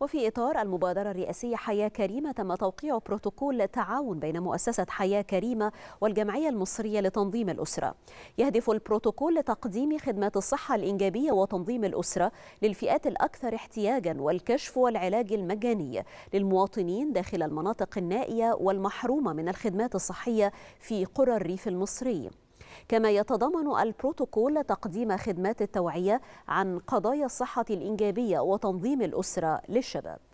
وفي إطار المبادرة الرئاسية حياة كريمة تم توقيع بروتوكول تعاون بين مؤسسة حياة كريمة والجمعية المصرية لتنظيم الأسرة يهدف البروتوكول لتقديم خدمات الصحة الإنجابية وتنظيم الأسرة للفئات الأكثر احتياجا والكشف والعلاج المجاني للمواطنين داخل المناطق النائية والمحرومة من الخدمات الصحية في قرى الريف المصري كما يتضمن البروتوكول تقديم خدمات التوعية عن قضايا الصحة الإنجابية وتنظيم الأسرة للشباب